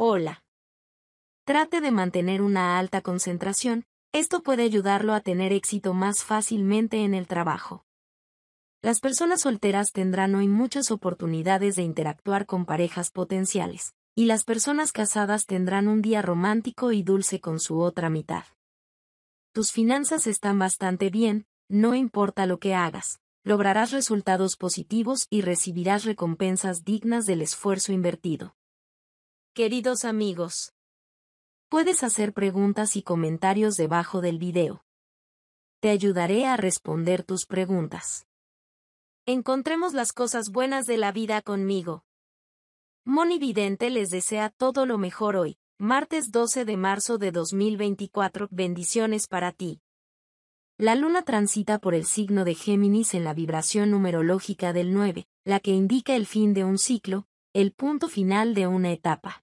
Hola. Trate de mantener una alta concentración, esto puede ayudarlo a tener éxito más fácilmente en el trabajo. Las personas solteras tendrán hoy muchas oportunidades de interactuar con parejas potenciales, y las personas casadas tendrán un día romántico y dulce con su otra mitad. Tus finanzas están bastante bien, no importa lo que hagas, lograrás resultados positivos y recibirás recompensas dignas del esfuerzo invertido. Queridos amigos, puedes hacer preguntas y comentarios debajo del video. Te ayudaré a responder tus preguntas. Encontremos las cosas buenas de la vida conmigo. Moni Vidente les desea todo lo mejor hoy, martes 12 de marzo de 2024. Bendiciones para ti. La luna transita por el signo de Géminis en la vibración numerológica del 9, la que indica el fin de un ciclo, el punto final de una etapa.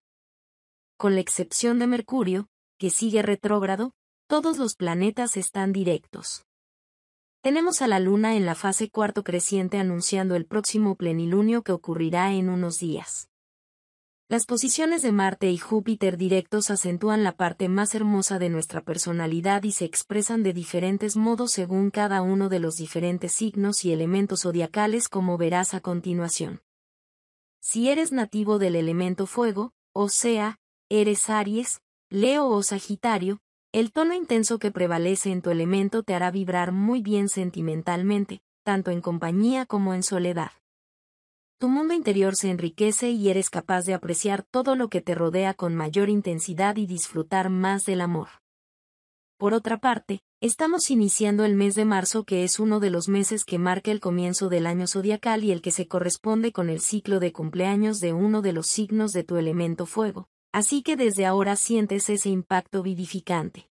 Con la excepción de Mercurio, que sigue retrógrado, todos los planetas están directos. Tenemos a la Luna en la fase cuarto creciente anunciando el próximo plenilunio que ocurrirá en unos días. Las posiciones de Marte y Júpiter directos acentúan la parte más hermosa de nuestra personalidad y se expresan de diferentes modos según cada uno de los diferentes signos y elementos zodiacales como verás a continuación. Si eres nativo del elemento fuego, o sea, eres Aries, Leo o Sagitario, el tono intenso que prevalece en tu elemento te hará vibrar muy bien sentimentalmente, tanto en compañía como en soledad. Tu mundo interior se enriquece y eres capaz de apreciar todo lo que te rodea con mayor intensidad y disfrutar más del amor. Por otra parte, estamos iniciando el mes de marzo que es uno de los meses que marca el comienzo del año zodiacal y el que se corresponde con el ciclo de cumpleaños de uno de los signos de tu elemento fuego, así que desde ahora sientes ese impacto vivificante.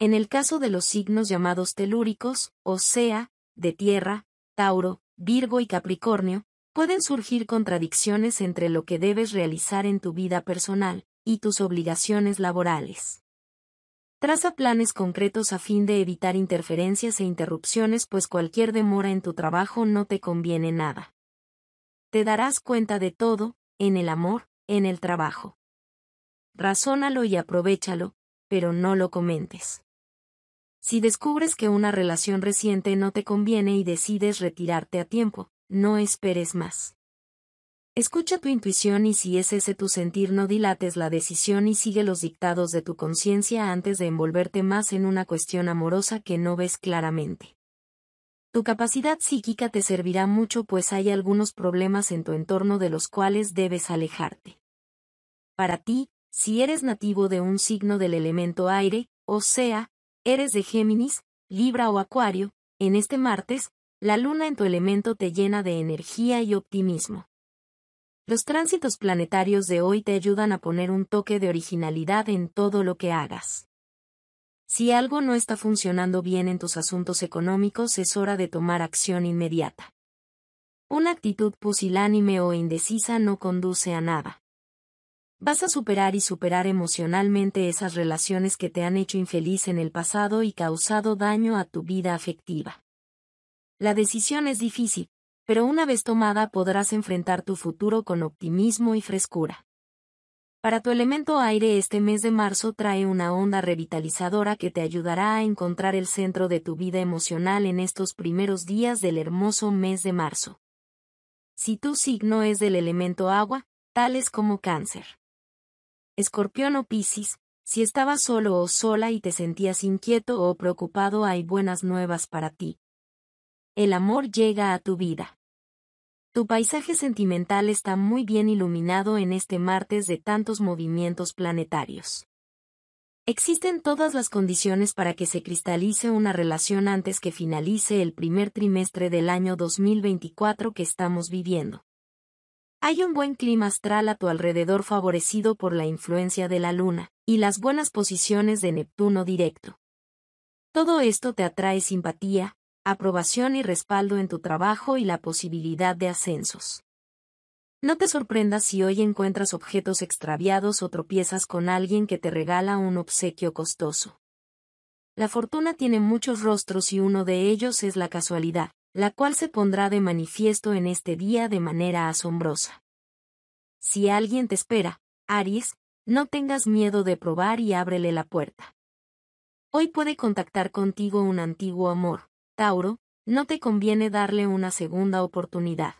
En el caso de los signos llamados telúricos, o sea, de tierra, Tauro, Virgo y Capricornio, pueden surgir contradicciones entre lo que debes realizar en tu vida personal y tus obligaciones laborales. Traza planes concretos a fin de evitar interferencias e interrupciones pues cualquier demora en tu trabajo no te conviene nada. Te darás cuenta de todo, en el amor, en el trabajo razónalo y aprovechalo, pero no lo comentes. Si descubres que una relación reciente no te conviene y decides retirarte a tiempo, no esperes más. Escucha tu intuición y si es ese tu sentir no dilates la decisión y sigue los dictados de tu conciencia antes de envolverte más en una cuestión amorosa que no ves claramente. Tu capacidad psíquica te servirá mucho pues hay algunos problemas en tu entorno de los cuales debes alejarte. Para ti, si eres nativo de un signo del elemento aire, o sea, eres de Géminis, Libra o Acuario, en este martes, la luna en tu elemento te llena de energía y optimismo. Los tránsitos planetarios de hoy te ayudan a poner un toque de originalidad en todo lo que hagas. Si algo no está funcionando bien en tus asuntos económicos es hora de tomar acción inmediata. Una actitud pusilánime o indecisa no conduce a nada. Vas a superar y superar emocionalmente esas relaciones que te han hecho infeliz en el pasado y causado daño a tu vida afectiva. La decisión es difícil, pero una vez tomada podrás enfrentar tu futuro con optimismo y frescura. Para tu elemento aire este mes de marzo trae una onda revitalizadora que te ayudará a encontrar el centro de tu vida emocional en estos primeros días del hermoso mes de marzo. Si tu signo es del elemento agua, tales como cáncer Escorpión o Piscis, si estabas solo o sola y te sentías inquieto o preocupado hay buenas nuevas para ti. El amor llega a tu vida. Tu paisaje sentimental está muy bien iluminado en este martes de tantos movimientos planetarios. Existen todas las condiciones para que se cristalice una relación antes que finalice el primer trimestre del año 2024 que estamos viviendo. Hay un buen clima astral a tu alrededor favorecido por la influencia de la luna, y las buenas posiciones de Neptuno directo. Todo esto te atrae simpatía, aprobación y respaldo en tu trabajo y la posibilidad de ascensos. No te sorprendas si hoy encuentras objetos extraviados o tropiezas con alguien que te regala un obsequio costoso. La fortuna tiene muchos rostros y uno de ellos es la casualidad, la cual se pondrá de manifiesto en este día de manera asombrosa. Si alguien te espera, Aries, no tengas miedo de probar y ábrele la puerta. Hoy puede contactar contigo un antiguo amor, Tauro, no te conviene darle una segunda oportunidad.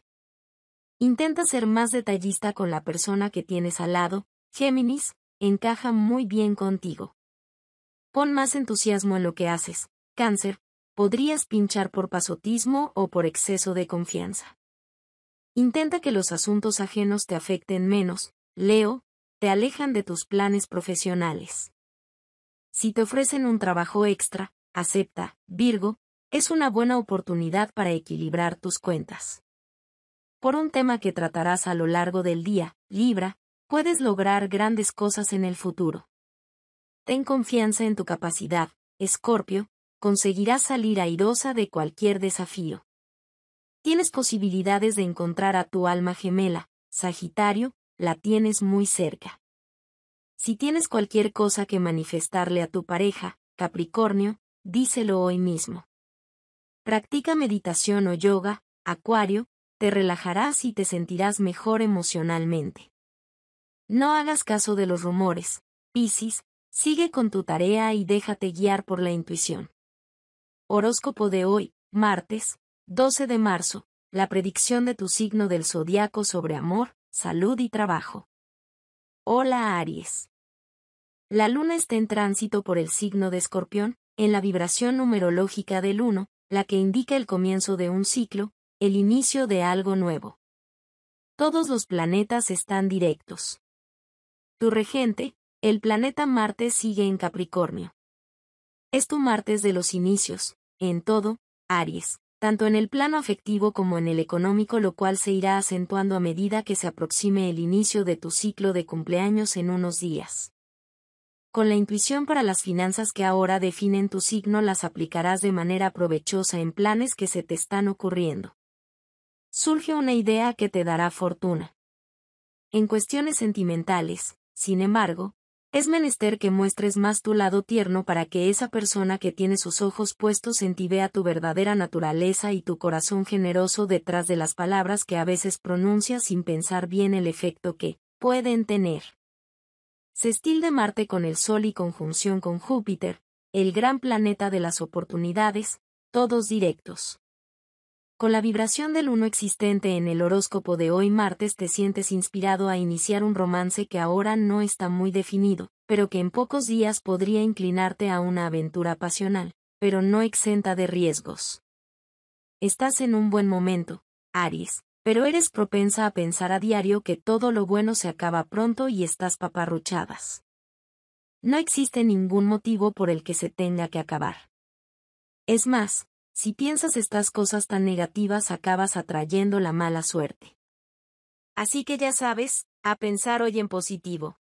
Intenta ser más detallista con la persona que tienes al lado, Géminis, encaja muy bien contigo. Pon más entusiasmo en lo que haces, Cáncer, podrías pinchar por pasotismo o por exceso de confianza. Intenta que los asuntos ajenos te afecten menos, Leo, te alejan de tus planes profesionales. Si te ofrecen un trabajo extra, acepta, Virgo, es una buena oportunidad para equilibrar tus cuentas. Por un tema que tratarás a lo largo del día, Libra, puedes lograr grandes cosas en el futuro. Ten confianza en tu capacidad, Escorpio, conseguirás salir airosa de cualquier desafío. Tienes posibilidades de encontrar a tu alma gemela, Sagitario, la tienes muy cerca. Si tienes cualquier cosa que manifestarle a tu pareja, Capricornio, díselo hoy mismo. Practica meditación o yoga, Acuario, te relajarás y te sentirás mejor emocionalmente. No hagas caso de los rumores, Piscis, sigue con tu tarea y déjate guiar por la intuición. Horóscopo de hoy, martes, 12 de marzo, la predicción de tu signo del zodiaco sobre amor, salud y trabajo. Hola Aries. La luna está en tránsito por el signo de Escorpión, en la vibración numerológica del 1, la que indica el comienzo de un ciclo, el inicio de algo nuevo. Todos los planetas están directos. Tu regente, el planeta Marte sigue en Capricornio. Es tu martes de los inicios, en todo, Aries, tanto en el plano afectivo como en el económico, lo cual se irá acentuando a medida que se aproxime el inicio de tu ciclo de cumpleaños en unos días. Con la intuición para las finanzas que ahora definen tu signo las aplicarás de manera provechosa en planes que se te están ocurriendo. Surge una idea que te dará fortuna. En cuestiones sentimentales, sin embargo, es menester que muestres más tu lado tierno para que esa persona que tiene sus ojos puestos en ti vea tu verdadera naturaleza y tu corazón generoso detrás de las palabras que a veces pronuncias sin pensar bien el efecto que pueden tener. Se de Marte con el Sol y conjunción con Júpiter, el gran planeta de las oportunidades, todos directos. Con la vibración del uno existente en el horóscopo de hoy martes te sientes inspirado a iniciar un romance que ahora no está muy definido, pero que en pocos días podría inclinarte a una aventura pasional, pero no exenta de riesgos. Estás en un buen momento, Aries, pero eres propensa a pensar a diario que todo lo bueno se acaba pronto y estás paparruchadas. No existe ningún motivo por el que se tenga que acabar. Es más, si piensas estas cosas tan negativas acabas atrayendo la mala suerte. Así que ya sabes, a pensar hoy en positivo.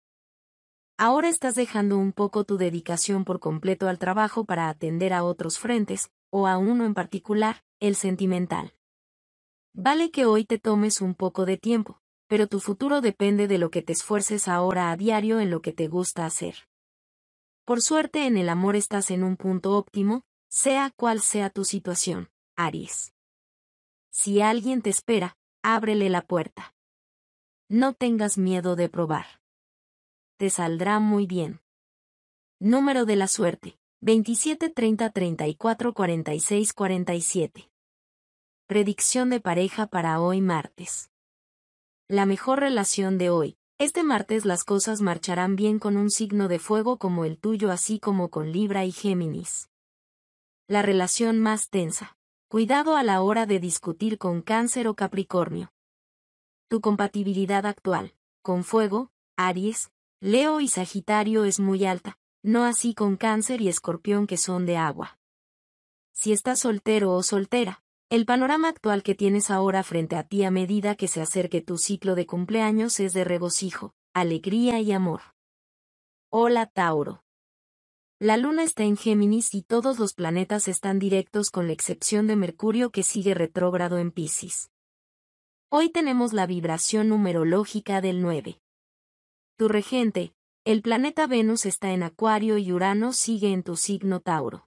Ahora estás dejando un poco tu dedicación por completo al trabajo para atender a otros frentes, o a uno en particular, el sentimental. Vale que hoy te tomes un poco de tiempo, pero tu futuro depende de lo que te esfuerces ahora a diario en lo que te gusta hacer. Por suerte en el amor estás en un punto óptimo, sea cual sea tu situación, Aries. Si alguien te espera, ábrele la puerta. No tengas miedo de probar. Te saldrá muy bien. Número de la suerte, 27 30 34 46 47. Predicción de pareja para hoy martes. La mejor relación de hoy. Este martes las cosas marcharán bien con un signo de fuego como el tuyo así como con Libra y Géminis. La relación más tensa. Cuidado a la hora de discutir con cáncer o capricornio. Tu compatibilidad actual, con fuego, Aries, Leo y Sagitario es muy alta, no así con cáncer y escorpión que son de agua. Si estás soltero o soltera, el panorama actual que tienes ahora frente a ti a medida que se acerque tu ciclo de cumpleaños es de regocijo, alegría y amor. Hola Tauro. La Luna está en Géminis y todos los planetas están directos con la excepción de Mercurio que sigue retrógrado en Pisces. Hoy tenemos la vibración numerológica del 9. Tu regente, el planeta Venus está en Acuario y Urano sigue en tu signo Tauro.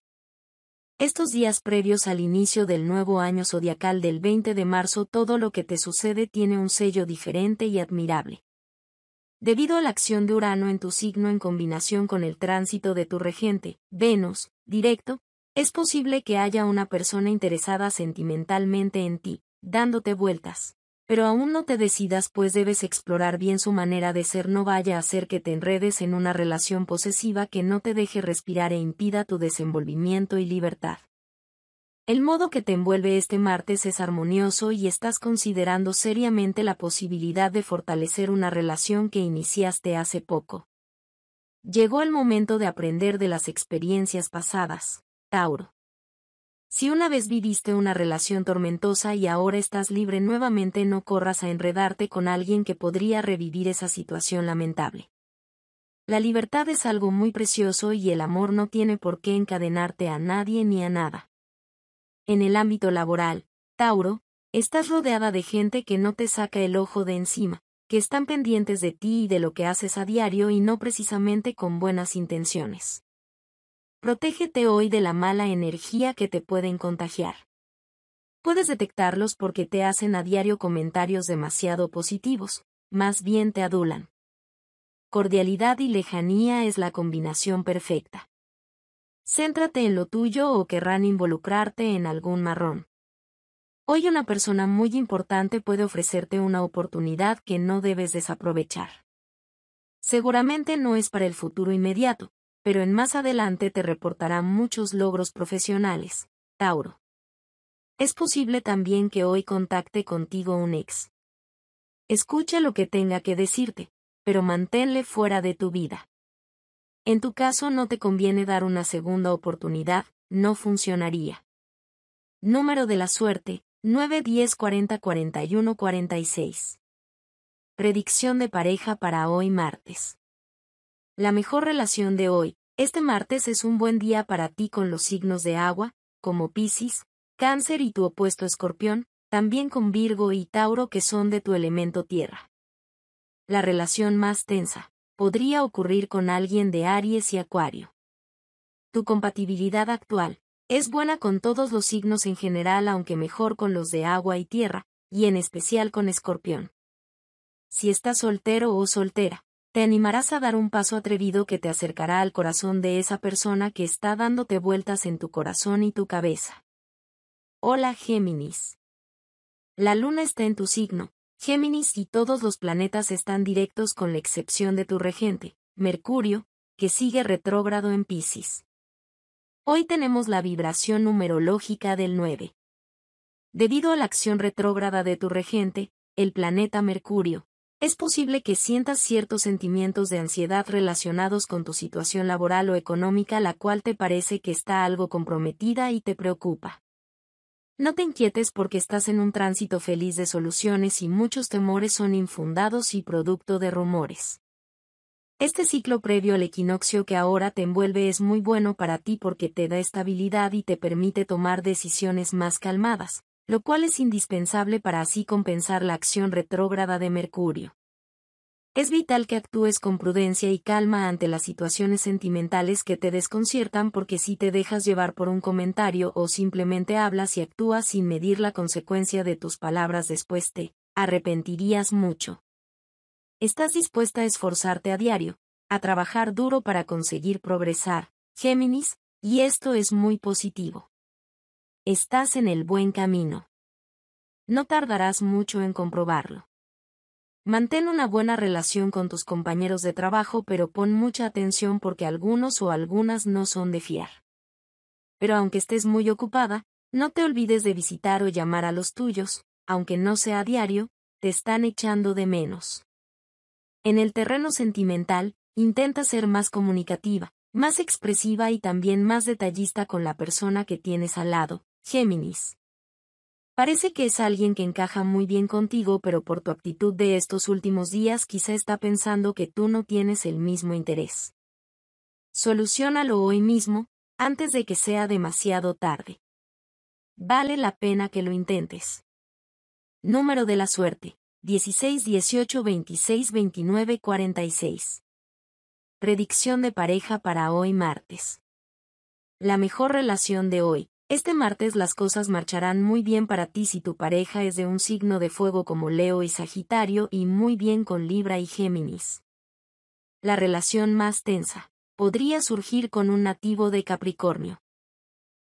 Estos días previos al inicio del nuevo año zodiacal del 20 de marzo todo lo que te sucede tiene un sello diferente y admirable. Debido a la acción de Urano en tu signo en combinación con el tránsito de tu regente, Venus, directo, es posible que haya una persona interesada sentimentalmente en ti, dándote vueltas. Pero aún no te decidas pues debes explorar bien su manera de ser no vaya a hacer que te enredes en una relación posesiva que no te deje respirar e impida tu desenvolvimiento y libertad. El modo que te envuelve este martes es armonioso y estás considerando seriamente la posibilidad de fortalecer una relación que iniciaste hace poco. Llegó el momento de aprender de las experiencias pasadas, Tauro. Si una vez viviste una relación tormentosa y ahora estás libre nuevamente, no corras a enredarte con alguien que podría revivir esa situación lamentable. La libertad es algo muy precioso y el amor no tiene por qué encadenarte a nadie ni a nada. En el ámbito laboral, Tauro, estás rodeada de gente que no te saca el ojo de encima, que están pendientes de ti y de lo que haces a diario y no precisamente con buenas intenciones. Protégete hoy de la mala energía que te pueden contagiar. Puedes detectarlos porque te hacen a diario comentarios demasiado positivos, más bien te adulan. Cordialidad y lejanía es la combinación perfecta. Céntrate en lo tuyo o querrán involucrarte en algún marrón. Hoy una persona muy importante puede ofrecerte una oportunidad que no debes desaprovechar. Seguramente no es para el futuro inmediato, pero en más adelante te reportará muchos logros profesionales. Tauro. Es posible también que hoy contacte contigo un ex. Escucha lo que tenga que decirte, pero manténle fuera de tu vida. En tu caso no te conviene dar una segunda oportunidad, no funcionaría. Número de la suerte, 9 10 40 41 46. Predicción de pareja para hoy martes. La mejor relación de hoy, este martes es un buen día para ti con los signos de agua, como Piscis, Cáncer y tu opuesto Escorpión, también con Virgo y Tauro que son de tu elemento tierra. La relación más tensa podría ocurrir con alguien de Aries y Acuario. Tu compatibilidad actual es buena con todos los signos en general aunque mejor con los de agua y tierra, y en especial con Escorpión. Si estás soltero o soltera, te animarás a dar un paso atrevido que te acercará al corazón de esa persona que está dándote vueltas en tu corazón y tu cabeza. Hola Géminis. La luna está en tu signo, Géminis y todos los planetas están directos con la excepción de tu regente, Mercurio, que sigue retrógrado en Pisces. Hoy tenemos la vibración numerológica del 9. Debido a la acción retrógrada de tu regente, el planeta Mercurio, es posible que sientas ciertos sentimientos de ansiedad relacionados con tu situación laboral o económica la cual te parece que está algo comprometida y te preocupa. No te inquietes porque estás en un tránsito feliz de soluciones y muchos temores son infundados y producto de rumores. Este ciclo previo al equinoccio que ahora te envuelve es muy bueno para ti porque te da estabilidad y te permite tomar decisiones más calmadas, lo cual es indispensable para así compensar la acción retrógrada de Mercurio. Es vital que actúes con prudencia y calma ante las situaciones sentimentales que te desconciertan porque si te dejas llevar por un comentario o simplemente hablas y actúas sin medir la consecuencia de tus palabras después te arrepentirías mucho. ¿Estás dispuesta a esforzarte a diario, a trabajar duro para conseguir progresar, Géminis? Y esto es muy positivo. Estás en el buen camino. No tardarás mucho en comprobarlo. Mantén una buena relación con tus compañeros de trabajo pero pon mucha atención porque algunos o algunas no son de fiar. Pero aunque estés muy ocupada, no te olvides de visitar o llamar a los tuyos, aunque no sea a diario, te están echando de menos. En el terreno sentimental, intenta ser más comunicativa, más expresiva y también más detallista con la persona que tienes al lado, Géminis. Parece que es alguien que encaja muy bien contigo, pero por tu actitud de estos últimos días quizá está pensando que tú no tienes el mismo interés. Solucionalo hoy mismo, antes de que sea demasiado tarde. Vale la pena que lo intentes. Número de la suerte. 16 18 26 29 46. Predicción de pareja para hoy martes. La mejor relación de hoy, este martes las cosas marcharán muy bien para ti si tu pareja es de un signo de fuego como Leo y Sagitario y muy bien con Libra y Géminis. La relación más tensa podría surgir con un nativo de Capricornio.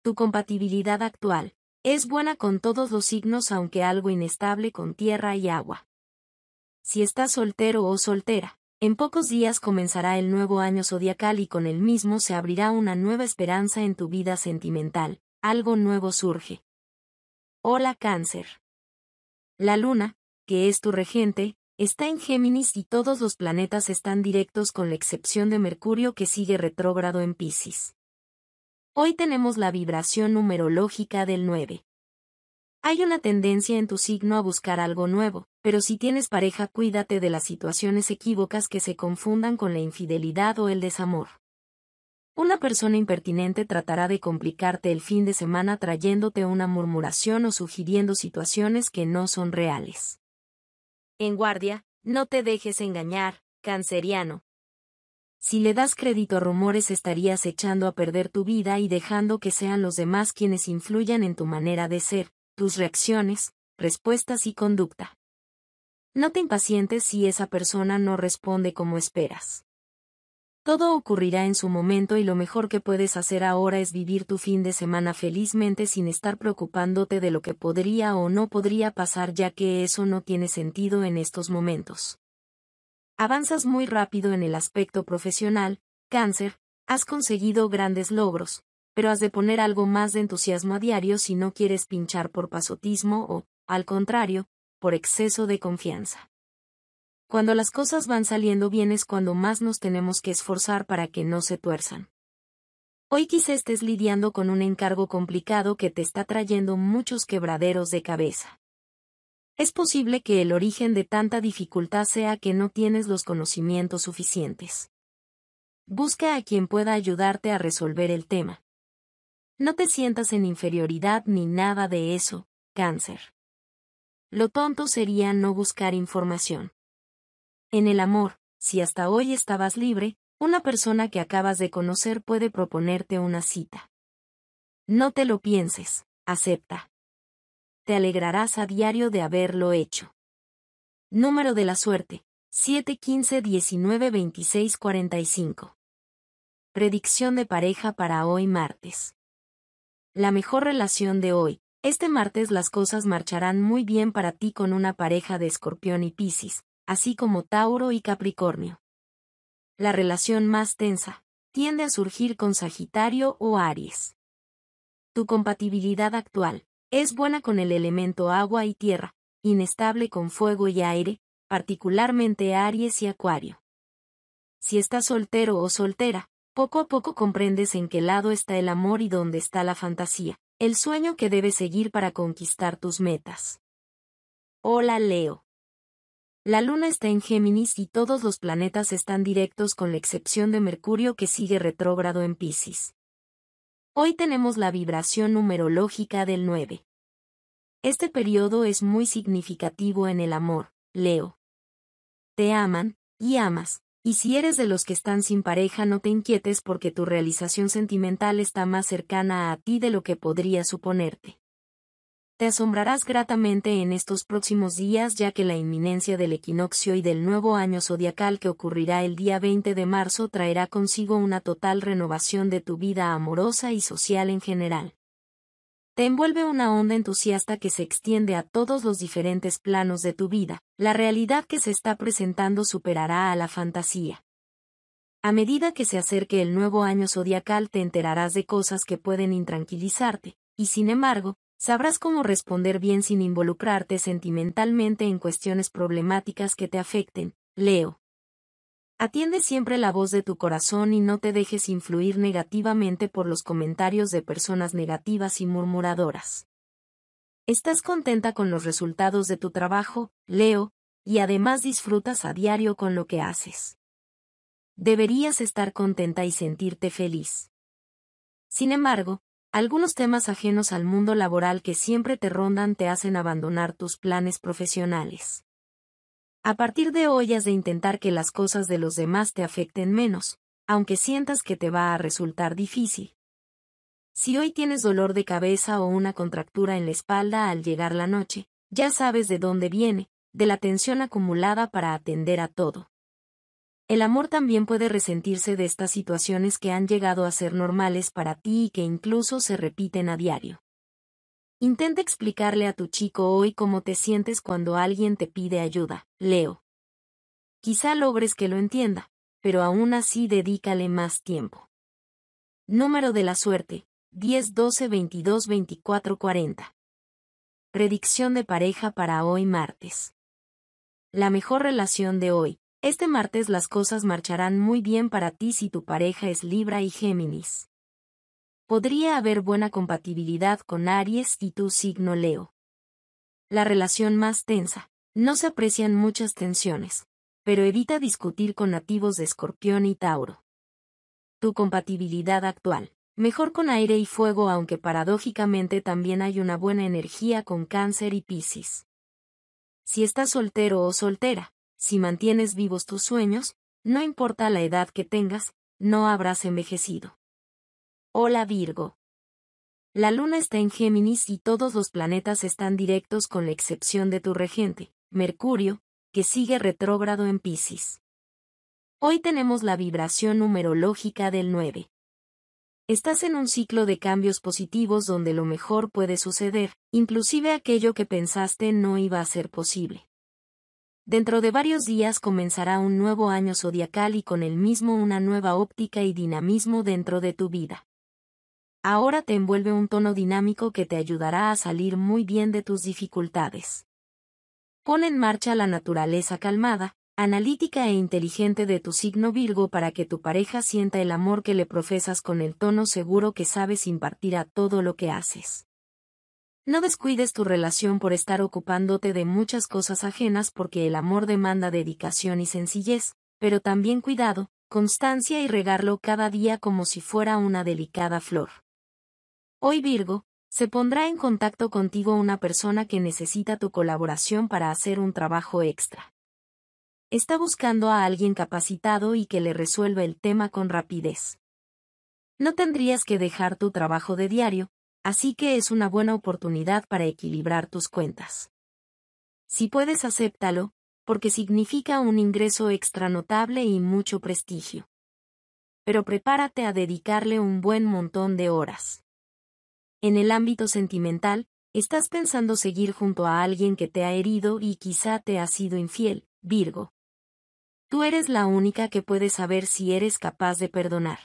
Tu compatibilidad actual es buena con todos los signos aunque algo inestable con tierra y agua. Si estás soltero o soltera, en pocos días comenzará el nuevo año zodiacal y con el mismo se abrirá una nueva esperanza en tu vida sentimental, algo nuevo surge. Hola cáncer. La luna, que es tu regente, está en Géminis y todos los planetas están directos con la excepción de Mercurio que sigue retrógrado en Pisces. Hoy tenemos la vibración numerológica del 9. Hay una tendencia en tu signo a buscar algo nuevo, pero si tienes pareja cuídate de las situaciones equívocas que se confundan con la infidelidad o el desamor. Una persona impertinente tratará de complicarte el fin de semana trayéndote una murmuración o sugiriendo situaciones que no son reales. En guardia, no te dejes engañar, canceriano. Si le das crédito a rumores estarías echando a perder tu vida y dejando que sean los demás quienes influyan en tu manera de ser, tus reacciones, respuestas y conducta. No te impacientes si esa persona no responde como esperas. Todo ocurrirá en su momento y lo mejor que puedes hacer ahora es vivir tu fin de semana felizmente sin estar preocupándote de lo que podría o no podría pasar ya que eso no tiene sentido en estos momentos. Avanzas muy rápido en el aspecto profesional, cáncer, has conseguido grandes logros, pero has de poner algo más de entusiasmo a diario si no quieres pinchar por pasotismo o, al contrario, por exceso de confianza. Cuando las cosas van saliendo bien es cuando más nos tenemos que esforzar para que no se tuerzan. Hoy quizá estés lidiando con un encargo complicado que te está trayendo muchos quebraderos de cabeza. Es posible que el origen de tanta dificultad sea que no tienes los conocimientos suficientes. Busca a quien pueda ayudarte a resolver el tema. No te sientas en inferioridad ni nada de eso, cáncer. Lo tonto sería no buscar información. En el amor, si hasta hoy estabas libre, una persona que acabas de conocer puede proponerte una cita. No te lo pienses, acepta. Te alegrarás a diario de haberlo hecho. Número de la suerte, 715-1926-45. Predicción de pareja para hoy martes. La mejor relación de hoy. Este martes las cosas marcharán muy bien para ti con una pareja de escorpión y piscis, así como Tauro y Capricornio. La relación más tensa tiende a surgir con Sagitario o Aries. Tu compatibilidad actual es buena con el elemento agua y tierra, inestable con fuego y aire, particularmente Aries y Acuario. Si estás soltero o soltera, poco a poco comprendes en qué lado está el amor y dónde está la fantasía, el sueño que debes seguir para conquistar tus metas. Hola Leo. La Luna está en Géminis y todos los planetas están directos con la excepción de Mercurio que sigue retrógrado en Pisces. Hoy tenemos la vibración numerológica del 9. Este periodo es muy significativo en el amor, Leo. Te aman, y amas, y si eres de los que están sin pareja no te inquietes porque tu realización sentimental está más cercana a ti de lo que podría suponerte. Te asombrarás gratamente en estos próximos días ya que la inminencia del equinoccio y del nuevo año zodiacal que ocurrirá el día 20 de marzo traerá consigo una total renovación de tu vida amorosa y social en general. Te envuelve una onda entusiasta que se extiende a todos los diferentes planos de tu vida. La realidad que se está presentando superará a la fantasía. A medida que se acerque el nuevo año zodiacal te enterarás de cosas que pueden intranquilizarte, y sin embargo, sabrás cómo responder bien sin involucrarte sentimentalmente en cuestiones problemáticas que te afecten, Leo. Atiende siempre la voz de tu corazón y no te dejes influir negativamente por los comentarios de personas negativas y murmuradoras. Estás contenta con los resultados de tu trabajo, Leo, y además disfrutas a diario con lo que haces. Deberías estar contenta y sentirte feliz. Sin embargo, algunos temas ajenos al mundo laboral que siempre te rondan te hacen abandonar tus planes profesionales. A partir de hoy has de intentar que las cosas de los demás te afecten menos, aunque sientas que te va a resultar difícil. Si hoy tienes dolor de cabeza o una contractura en la espalda al llegar la noche, ya sabes de dónde viene, de la tensión acumulada para atender a todo. El amor también puede resentirse de estas situaciones que han llegado a ser normales para ti y que incluso se repiten a diario. Intenta explicarle a tu chico hoy cómo te sientes cuando alguien te pide ayuda, Leo. Quizá logres que lo entienda, pero aún así dedícale más tiempo. Número de la suerte, 10 12 22 24 40. Predicción de pareja para hoy martes. La mejor relación de hoy, este martes las cosas marcharán muy bien para ti si tu pareja es Libra y Géminis. Podría haber buena compatibilidad con Aries y tu signo Leo. La relación más tensa. No se aprecian muchas tensiones, pero evita discutir con nativos de Escorpión y Tauro. Tu compatibilidad actual. Mejor con aire y fuego aunque paradójicamente también hay una buena energía con cáncer y piscis. Si estás soltero o soltera, si mantienes vivos tus sueños, no importa la edad que tengas, no habrás envejecido. Hola Virgo. La luna está en Géminis y todos los planetas están directos con la excepción de tu regente, Mercurio, que sigue retrógrado en Pisces. Hoy tenemos la vibración numerológica del 9. Estás en un ciclo de cambios positivos donde lo mejor puede suceder, inclusive aquello que pensaste no iba a ser posible. Dentro de varios días comenzará un nuevo año zodiacal y con el mismo una nueva óptica y dinamismo dentro de tu vida. Ahora te envuelve un tono dinámico que te ayudará a salir muy bien de tus dificultades. Pon en marcha la naturaleza calmada, analítica e inteligente de tu signo Virgo para que tu pareja sienta el amor que le profesas con el tono seguro que sabes impartir a todo lo que haces. No descuides tu relación por estar ocupándote de muchas cosas ajenas porque el amor demanda dedicación y sencillez, pero también cuidado, constancia y regarlo cada día como si fuera una delicada flor. Hoy Virgo, se pondrá en contacto contigo una persona que necesita tu colaboración para hacer un trabajo extra. Está buscando a alguien capacitado y que le resuelva el tema con rapidez. No tendrías que dejar tu trabajo de diario, así que es una buena oportunidad para equilibrar tus cuentas. Si puedes, acéptalo, porque significa un ingreso extra notable y mucho prestigio. Pero prepárate a dedicarle un buen montón de horas. En el ámbito sentimental, estás pensando seguir junto a alguien que te ha herido y quizá te ha sido infiel, Virgo. Tú eres la única que puede saber si eres capaz de perdonar.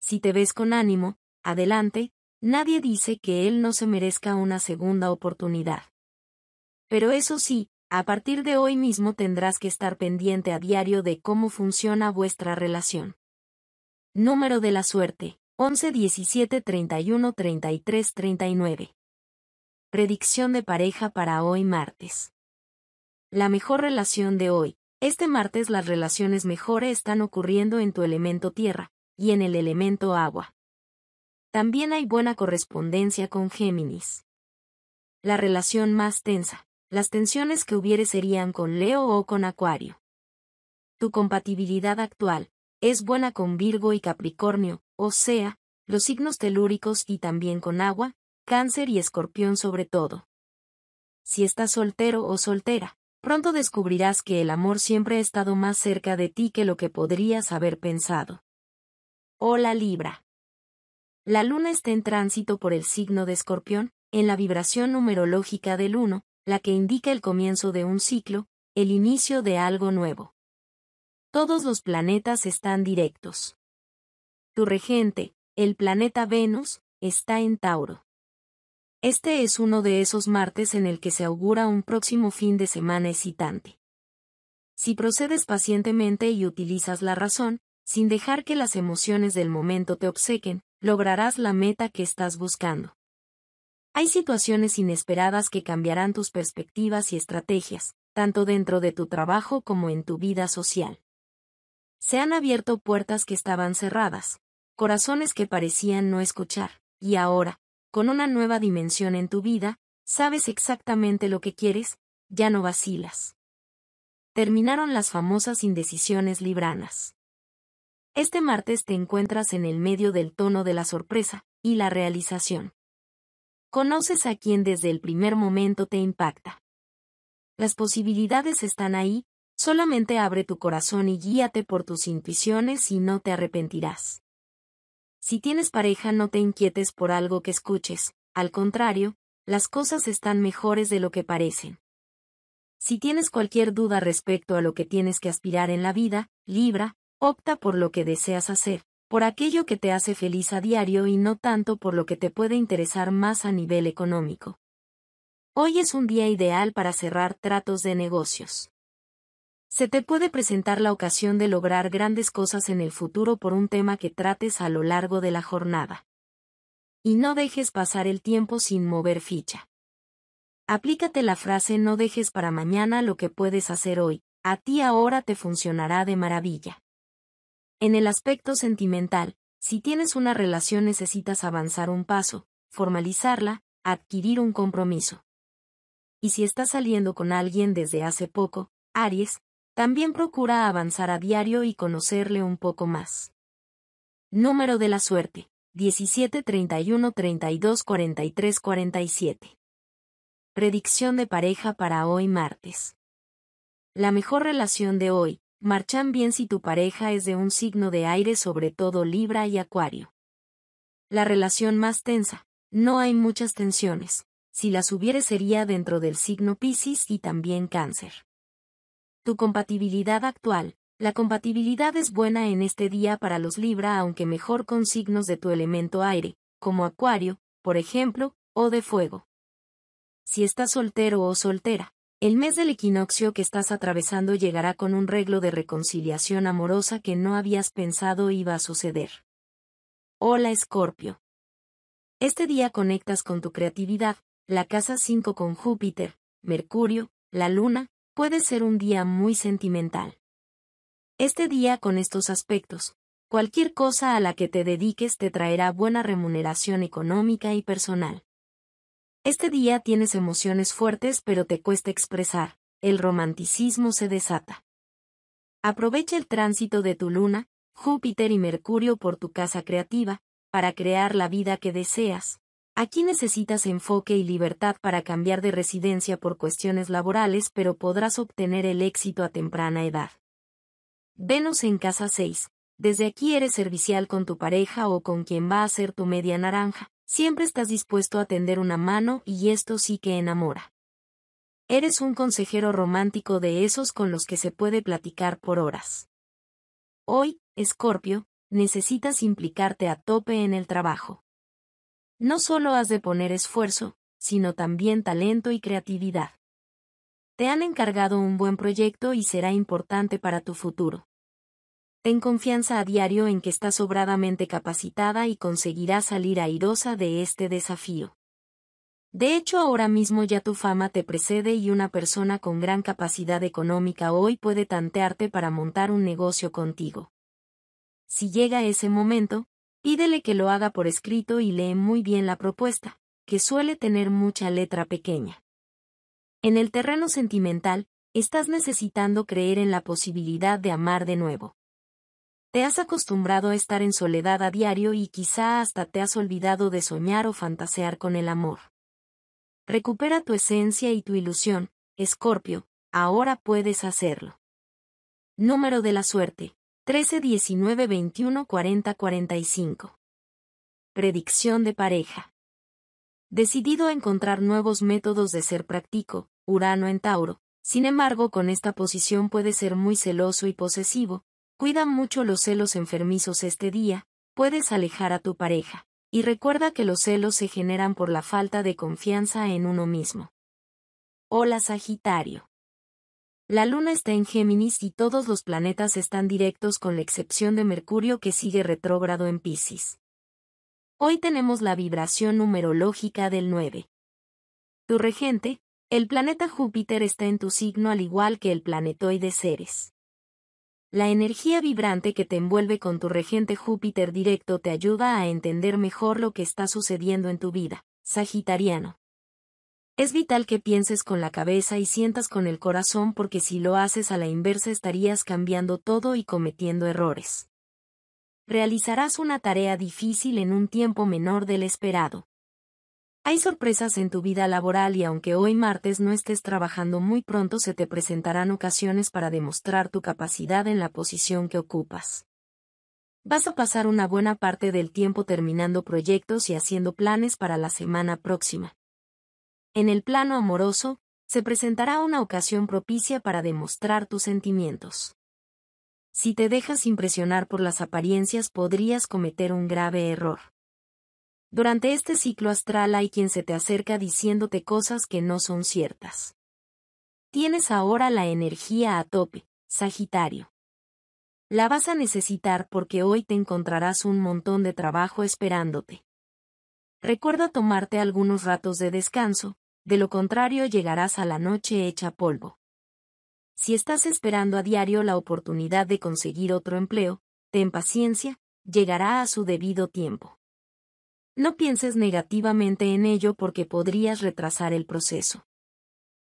Si te ves con ánimo, adelante, Nadie dice que él no se merezca una segunda oportunidad. Pero eso sí, a partir de hoy mismo tendrás que estar pendiente a diario de cómo funciona vuestra relación. Número de la suerte, 11 17 31 33 39. Predicción de pareja para hoy martes. La mejor relación de hoy. Este martes las relaciones mejores están ocurriendo en tu elemento tierra, y en el elemento agua. También hay buena correspondencia con Géminis. La relación más tensa. Las tensiones que hubiere serían con Leo o con Acuario. Tu compatibilidad actual es buena con Virgo y Capricornio, o sea, los signos telúricos y también con agua, cáncer y escorpión sobre todo. Si estás soltero o soltera, pronto descubrirás que el amor siempre ha estado más cerca de ti que lo que podrías haber pensado. Hola Libra. La Luna está en tránsito por el signo de Escorpión, en la vibración numerológica del 1, la que indica el comienzo de un ciclo, el inicio de algo nuevo. Todos los planetas están directos. Tu regente, el planeta Venus, está en Tauro. Este es uno de esos martes en el que se augura un próximo fin de semana excitante. Si procedes pacientemente y utilizas la razón, sin dejar que las emociones del momento te obsequen, lograrás la meta que estás buscando. Hay situaciones inesperadas que cambiarán tus perspectivas y estrategias, tanto dentro de tu trabajo como en tu vida social. Se han abierto puertas que estaban cerradas, corazones que parecían no escuchar, y ahora, con una nueva dimensión en tu vida, sabes exactamente lo que quieres, ya no vacilas. Terminaron las famosas indecisiones libranas. Este martes te encuentras en el medio del tono de la sorpresa y la realización. Conoces a quien desde el primer momento te impacta. Las posibilidades están ahí, solamente abre tu corazón y guíate por tus intuiciones y no te arrepentirás. Si tienes pareja no te inquietes por algo que escuches, al contrario, las cosas están mejores de lo que parecen. Si tienes cualquier duda respecto a lo que tienes que aspirar en la vida, Libra, Opta por lo que deseas hacer, por aquello que te hace feliz a diario y no tanto por lo que te puede interesar más a nivel económico. Hoy es un día ideal para cerrar tratos de negocios. Se te puede presentar la ocasión de lograr grandes cosas en el futuro por un tema que trates a lo largo de la jornada. Y no dejes pasar el tiempo sin mover ficha. Aplícate la frase no dejes para mañana lo que puedes hacer hoy, a ti ahora te funcionará de maravilla. En el aspecto sentimental, si tienes una relación necesitas avanzar un paso, formalizarla, adquirir un compromiso. Y si estás saliendo con alguien desde hace poco, Aries, también procura avanzar a diario y conocerle un poco más. Número de la suerte. 17 31 32 43 47. Predicción de pareja para hoy martes. La mejor relación de hoy, Marchan bien si tu pareja es de un signo de aire, sobre todo Libra y Acuario. La relación más tensa. No hay muchas tensiones. Si las hubiere sería dentro del signo Piscis y también Cáncer. Tu compatibilidad actual. La compatibilidad es buena en este día para los Libra, aunque mejor con signos de tu elemento aire, como Acuario, por ejemplo, o de fuego. Si estás soltero o soltera, el mes del equinoccio que estás atravesando llegará con un reglo de reconciliación amorosa que no habías pensado iba a suceder. Hola Escorpio. Este día conectas con tu creatividad, la casa 5 con Júpiter, Mercurio, la Luna, puede ser un día muy sentimental. Este día con estos aspectos, cualquier cosa a la que te dediques te traerá buena remuneración económica y personal. Este día tienes emociones fuertes pero te cuesta expresar, el romanticismo se desata. Aprovecha el tránsito de tu luna, Júpiter y Mercurio por tu casa creativa, para crear la vida que deseas. Aquí necesitas enfoque y libertad para cambiar de residencia por cuestiones laborales, pero podrás obtener el éxito a temprana edad. Venus en casa 6. Desde aquí eres servicial con tu pareja o con quien va a ser tu media naranja. Siempre estás dispuesto a tender una mano y esto sí que enamora. Eres un consejero romántico de esos con los que se puede platicar por horas. Hoy, Escorpio, necesitas implicarte a tope en el trabajo. No solo has de poner esfuerzo, sino también talento y creatividad. Te han encargado un buen proyecto y será importante para tu futuro. Ten confianza a diario en que estás sobradamente capacitada y conseguirás salir airosa de este desafío. De hecho, ahora mismo ya tu fama te precede y una persona con gran capacidad económica hoy puede tantearte para montar un negocio contigo. Si llega ese momento, pídele que lo haga por escrito y lee muy bien la propuesta, que suele tener mucha letra pequeña. En el terreno sentimental, estás necesitando creer en la posibilidad de amar de nuevo. Te has acostumbrado a estar en soledad a diario y quizá hasta te has olvidado de soñar o fantasear con el amor. Recupera tu esencia y tu ilusión, Escorpio, ahora puedes hacerlo. Número de la suerte, 13 19 21 40 45. Predicción de pareja. Decidido a encontrar nuevos métodos de ser práctico, Urano en Tauro, sin embargo con esta posición puede ser muy celoso y posesivo, Cuida mucho los celos enfermizos este día, puedes alejar a tu pareja, y recuerda que los celos se generan por la falta de confianza en uno mismo. Hola Sagitario. La luna está en Géminis y todos los planetas están directos con la excepción de Mercurio que sigue retrógrado en Pisces. Hoy tenemos la vibración numerológica del 9. Tu regente, el planeta Júpiter está en tu signo al igual que el planetoide Ceres. La energía vibrante que te envuelve con tu regente Júpiter directo te ayuda a entender mejor lo que está sucediendo en tu vida, Sagitariano. Es vital que pienses con la cabeza y sientas con el corazón porque si lo haces a la inversa estarías cambiando todo y cometiendo errores. Realizarás una tarea difícil en un tiempo menor del esperado. Hay sorpresas en tu vida laboral y aunque hoy martes no estés trabajando muy pronto se te presentarán ocasiones para demostrar tu capacidad en la posición que ocupas. Vas a pasar una buena parte del tiempo terminando proyectos y haciendo planes para la semana próxima. En el plano amoroso, se presentará una ocasión propicia para demostrar tus sentimientos. Si te dejas impresionar por las apariencias podrías cometer un grave error. Durante este ciclo astral hay quien se te acerca diciéndote cosas que no son ciertas. Tienes ahora la energía a tope, Sagitario. La vas a necesitar porque hoy te encontrarás un montón de trabajo esperándote. Recuerda tomarte algunos ratos de descanso, de lo contrario llegarás a la noche hecha polvo. Si estás esperando a diario la oportunidad de conseguir otro empleo, ten paciencia, llegará a su debido tiempo. No pienses negativamente en ello porque podrías retrasar el proceso.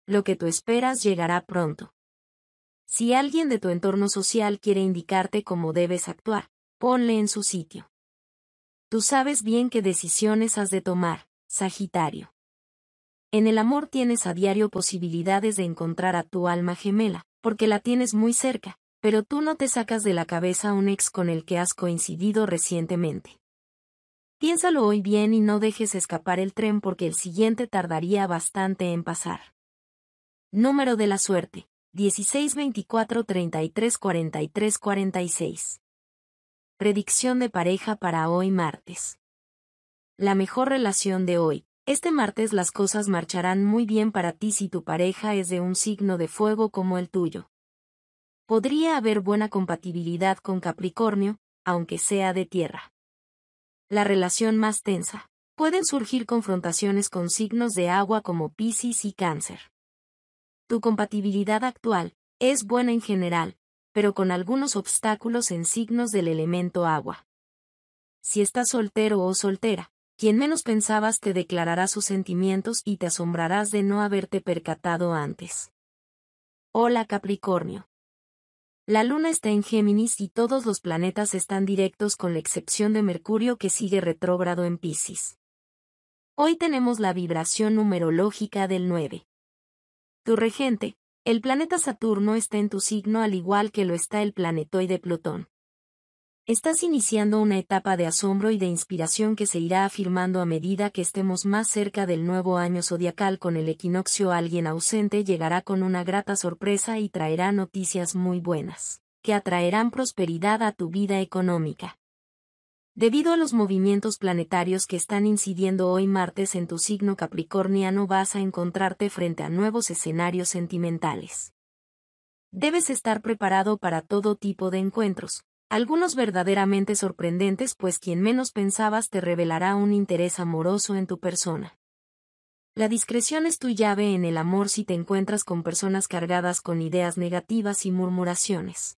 Lo que tú esperas llegará pronto. Si alguien de tu entorno social quiere indicarte cómo debes actuar, ponle en su sitio. Tú sabes bien qué decisiones has de tomar, Sagitario. En el amor tienes a diario posibilidades de encontrar a tu alma gemela, porque la tienes muy cerca, pero tú no te sacas de la cabeza un ex con el que has coincidido recientemente. Piénsalo hoy bien y no dejes escapar el tren porque el siguiente tardaría bastante en pasar. Número de la suerte. 16 24 33 43 46. Predicción de pareja para hoy martes. La mejor relación de hoy. Este martes las cosas marcharán muy bien para ti si tu pareja es de un signo de fuego como el tuyo. Podría haber buena compatibilidad con Capricornio, aunque sea de tierra. La relación más tensa. Pueden surgir confrontaciones con signos de agua como piscis y Cáncer. Tu compatibilidad actual es buena en general, pero con algunos obstáculos en signos del elemento agua. Si estás soltero o soltera, quien menos pensabas te declarará sus sentimientos y te asombrarás de no haberte percatado antes. Hola Capricornio. La Luna está en Géminis y todos los planetas están directos con la excepción de Mercurio que sigue retrógrado en Pisces. Hoy tenemos la vibración numerológica del 9. Tu regente, el planeta Saturno está en tu signo al igual que lo está el planetoide Plutón. Estás iniciando una etapa de asombro y de inspiración que se irá afirmando a medida que estemos más cerca del nuevo año zodiacal con el equinoccio. Alguien ausente llegará con una grata sorpresa y traerá noticias muy buenas, que atraerán prosperidad a tu vida económica. Debido a los movimientos planetarios que están incidiendo hoy martes en tu signo capricorniano vas a encontrarte frente a nuevos escenarios sentimentales. Debes estar preparado para todo tipo de encuentros, algunos verdaderamente sorprendentes pues quien menos pensabas te revelará un interés amoroso en tu persona. La discreción es tu llave en el amor si te encuentras con personas cargadas con ideas negativas y murmuraciones.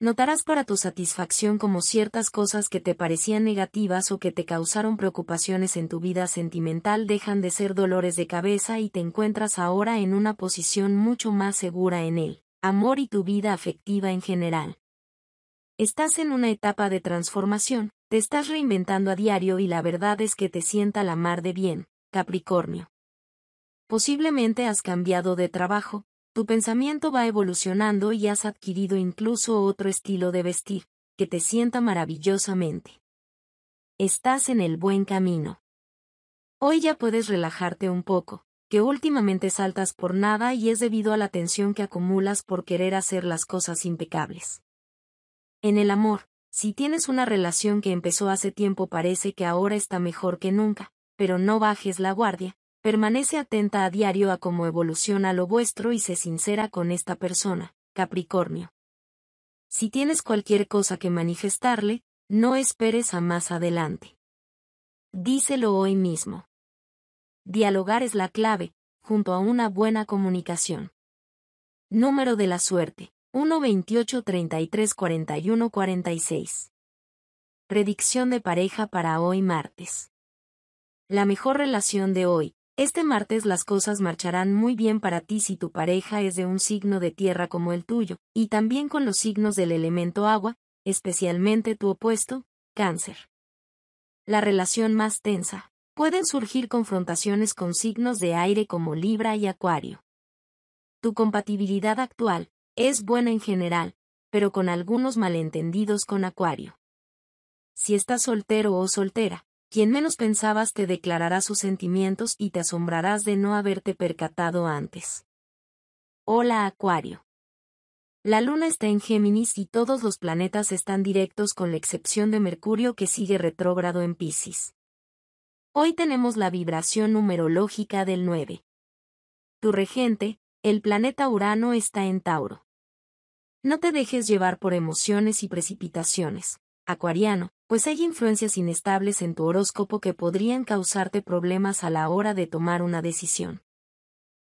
Notarás para tu satisfacción como ciertas cosas que te parecían negativas o que te causaron preocupaciones en tu vida sentimental dejan de ser dolores de cabeza y te encuentras ahora en una posición mucho más segura en él, amor y tu vida afectiva en general. Estás en una etapa de transformación, te estás reinventando a diario y la verdad es que te sienta la mar de bien, Capricornio. Posiblemente has cambiado de trabajo, tu pensamiento va evolucionando y has adquirido incluso otro estilo de vestir, que te sienta maravillosamente. Estás en el buen camino. Hoy ya puedes relajarte un poco, que últimamente saltas por nada y es debido a la tensión que acumulas por querer hacer las cosas impecables. En el amor, si tienes una relación que empezó hace tiempo parece que ahora está mejor que nunca, pero no bajes la guardia, permanece atenta a diario a cómo evoluciona lo vuestro y sé sincera con esta persona, Capricornio. Si tienes cualquier cosa que manifestarle, no esperes a más adelante. Díselo hoy mismo. Dialogar es la clave, junto a una buena comunicación. Número de la suerte. 128 33 41 46. Predicción de pareja para hoy martes. La mejor relación de hoy. Este martes las cosas marcharán muy bien para ti si tu pareja es de un signo de tierra como el tuyo, y también con los signos del elemento agua, especialmente tu opuesto, cáncer. La relación más tensa. Pueden surgir confrontaciones con signos de aire como Libra y Acuario. Tu compatibilidad actual, es buena en general, pero con algunos malentendidos con Acuario. Si estás soltero o soltera, quien menos pensabas te declarará sus sentimientos y te asombrarás de no haberte percatado antes. Hola Acuario. La luna está en Géminis y todos los planetas están directos con la excepción de Mercurio que sigue retrógrado en Pisces. Hoy tenemos la vibración numerológica del 9. Tu regente, el planeta Urano está en Tauro. No te dejes llevar por emociones y precipitaciones, acuariano, pues hay influencias inestables en tu horóscopo que podrían causarte problemas a la hora de tomar una decisión.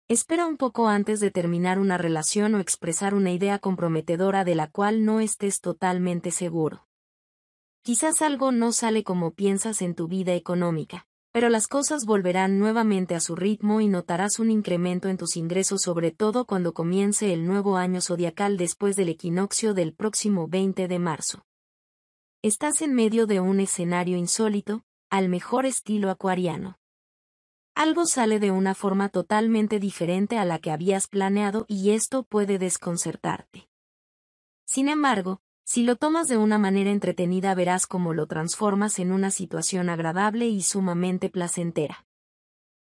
Espera un poco antes de terminar una relación o expresar una idea comprometedora de la cual no estés totalmente seguro. Quizás algo no sale como piensas en tu vida económica, pero las cosas volverán nuevamente a su ritmo y notarás un incremento en tus ingresos sobre todo cuando comience el nuevo año zodiacal después del equinoccio del próximo 20 de marzo. Estás en medio de un escenario insólito, al mejor estilo acuariano. Algo sale de una forma totalmente diferente a la que habías planeado y esto puede desconcertarte. Sin embargo, si lo tomas de una manera entretenida verás cómo lo transformas en una situación agradable y sumamente placentera.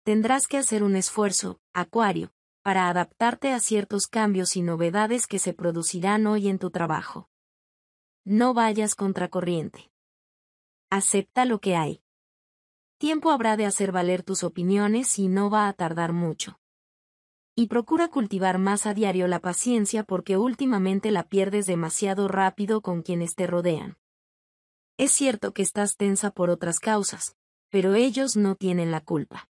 Tendrás que hacer un esfuerzo, Acuario, para adaptarte a ciertos cambios y novedades que se producirán hoy en tu trabajo. No vayas contracorriente. Acepta lo que hay. Tiempo habrá de hacer valer tus opiniones y no va a tardar mucho y procura cultivar más a diario la paciencia porque últimamente la pierdes demasiado rápido con quienes te rodean. Es cierto que estás tensa por otras causas, pero ellos no tienen la culpa.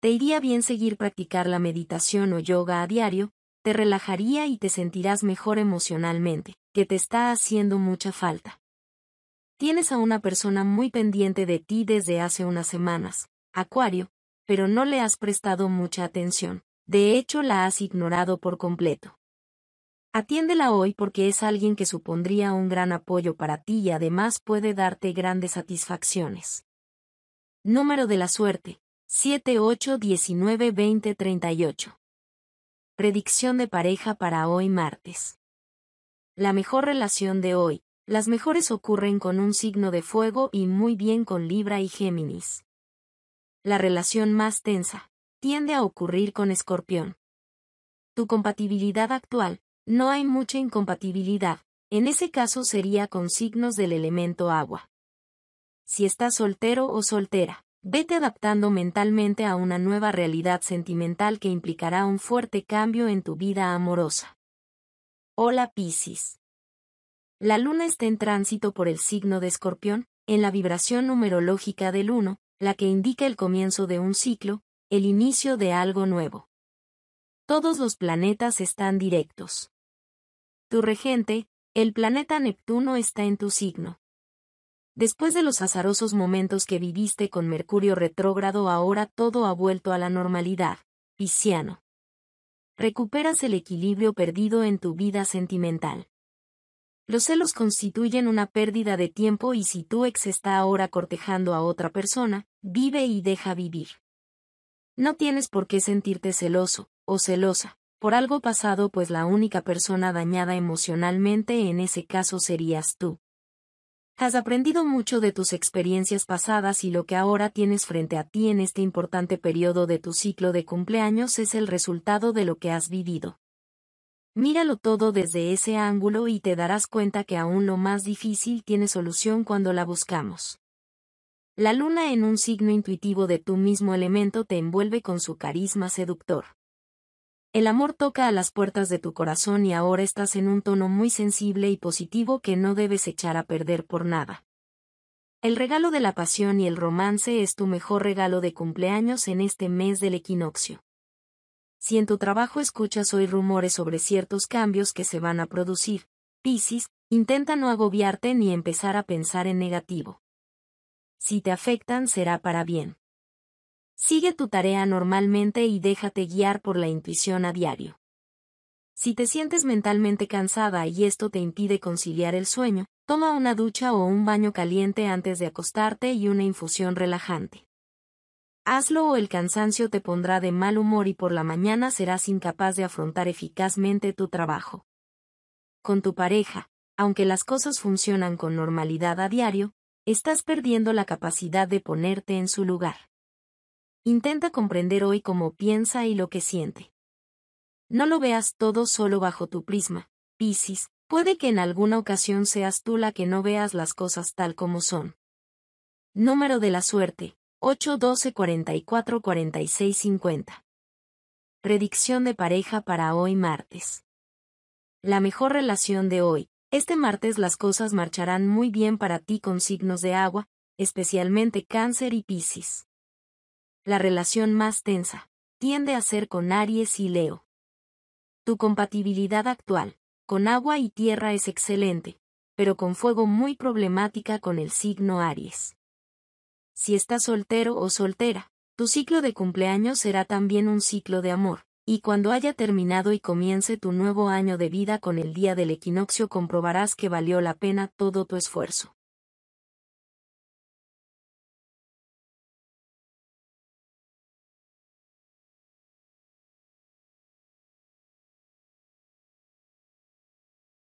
Te iría bien seguir practicar la meditación o yoga a diario, te relajaría y te sentirás mejor emocionalmente, que te está haciendo mucha falta. Tienes a una persona muy pendiente de ti desde hace unas semanas, Acuario, pero no le has prestado mucha atención. De hecho la has ignorado por completo. Atiéndela hoy porque es alguien que supondría un gran apoyo para ti y además puede darte grandes satisfacciones. Número de la suerte, 78192038. Predicción de pareja para hoy martes. La mejor relación de hoy, las mejores ocurren con un signo de fuego y muy bien con Libra y Géminis. La relación más tensa, tiende a ocurrir con Escorpión. Tu compatibilidad actual, no hay mucha incompatibilidad, en ese caso sería con signos del elemento agua. Si estás soltero o soltera, vete adaptando mentalmente a una nueva realidad sentimental que implicará un fuerte cambio en tu vida amorosa. Hola Piscis. La luna está en tránsito por el signo de Escorpión, en la vibración numerológica del 1, la que indica el comienzo de un ciclo, el inicio de algo nuevo. Todos los planetas están directos. Tu regente, el planeta Neptuno está en tu signo. Después de los azarosos momentos que viviste con Mercurio retrógrado, ahora todo ha vuelto a la normalidad, Pisciano. Recuperas el equilibrio perdido en tu vida sentimental. Los celos constituyen una pérdida de tiempo y si tu ex está ahora cortejando a otra persona, vive y deja vivir. No tienes por qué sentirte celoso, o celosa, por algo pasado pues la única persona dañada emocionalmente en ese caso serías tú. Has aprendido mucho de tus experiencias pasadas y lo que ahora tienes frente a ti en este importante periodo de tu ciclo de cumpleaños es el resultado de lo que has vivido. Míralo todo desde ese ángulo y te darás cuenta que aún lo más difícil tiene solución cuando la buscamos. La luna en un signo intuitivo de tu mismo elemento te envuelve con su carisma seductor. El amor toca a las puertas de tu corazón y ahora estás en un tono muy sensible y positivo que no debes echar a perder por nada. El regalo de la pasión y el romance es tu mejor regalo de cumpleaños en este mes del equinoccio. Si en tu trabajo escuchas hoy rumores sobre ciertos cambios que se van a producir, Piscis, intenta no agobiarte ni empezar a pensar en negativo si te afectan será para bien. Sigue tu tarea normalmente y déjate guiar por la intuición a diario. Si te sientes mentalmente cansada y esto te impide conciliar el sueño, toma una ducha o un baño caliente antes de acostarte y una infusión relajante. Hazlo o el cansancio te pondrá de mal humor y por la mañana serás incapaz de afrontar eficazmente tu trabajo. Con tu pareja, aunque las cosas funcionan con normalidad a diario, estás perdiendo la capacidad de ponerte en su lugar. Intenta comprender hoy cómo piensa y lo que siente. No lo veas todo solo bajo tu prisma, Piscis, puede que en alguna ocasión seas tú la que no veas las cosas tal como son. Número de la suerte, 812 44 46 Predicción de pareja para hoy martes. La mejor relación de hoy, este martes las cosas marcharán muy bien para ti con signos de agua, especialmente cáncer y piscis. La relación más tensa tiende a ser con Aries y Leo. Tu compatibilidad actual con agua y tierra es excelente, pero con fuego muy problemática con el signo Aries. Si estás soltero o soltera, tu ciclo de cumpleaños será también un ciclo de amor, y cuando haya terminado y comience tu nuevo año de vida con el día del equinoccio comprobarás que valió la pena todo tu esfuerzo.